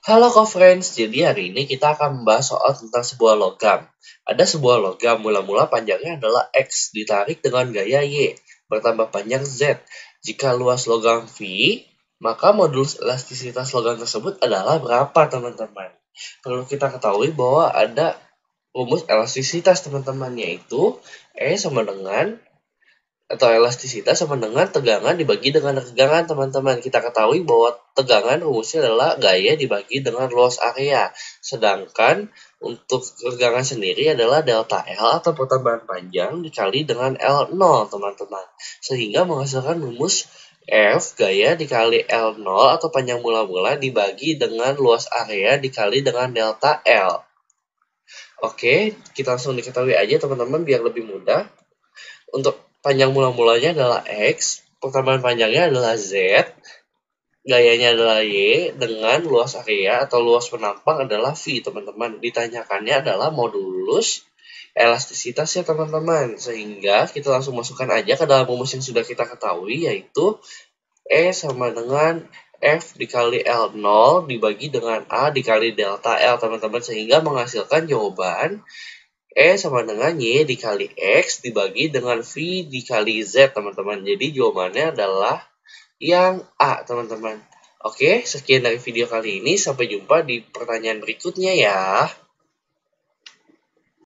Halo co-friends, jadi hari ini kita akan membahas soal tentang sebuah logam. Ada sebuah logam, mula-mula panjangnya adalah X, ditarik dengan gaya Y, bertambah panjang Z. Jika luas logam V, maka modulus elastisitas logam tersebut adalah berapa teman-teman? Perlu kita ketahui bahwa ada rumus elastisitas teman-teman, yaitu E sama dengan atau elastisitas sama dengan tegangan dibagi dengan tegangan teman-teman. Kita ketahui bahwa tegangan rumusnya adalah gaya dibagi dengan luas area. Sedangkan untuk tegangan sendiri adalah delta L atau pertambahan panjang dikali dengan L0 teman-teman. Sehingga menghasilkan rumus F gaya dikali L0 atau panjang mula-mula dibagi dengan luas area dikali dengan delta L. Oke, kita langsung diketahui aja teman-teman biar lebih mudah. Untuk panjang mula-mulanya adalah X, pertambahan panjangnya adalah Z, gayanya adalah Y, dengan luas area atau luas penampang adalah V, teman-teman. Ditanyakannya adalah modulus elastisitas ya teman-teman. Sehingga kita langsung masukkan aja ke dalam rumus yang sudah kita ketahui, yaitu E sama dengan F dikali L0 dibagi dengan A dikali delta L, teman-teman. Sehingga menghasilkan jawaban E sama dengan Y dikali X dibagi dengan V dikali Z, teman-teman. Jadi jawabannya adalah yang A, teman-teman. Oke, sekian dari video kali ini. Sampai jumpa di pertanyaan berikutnya ya.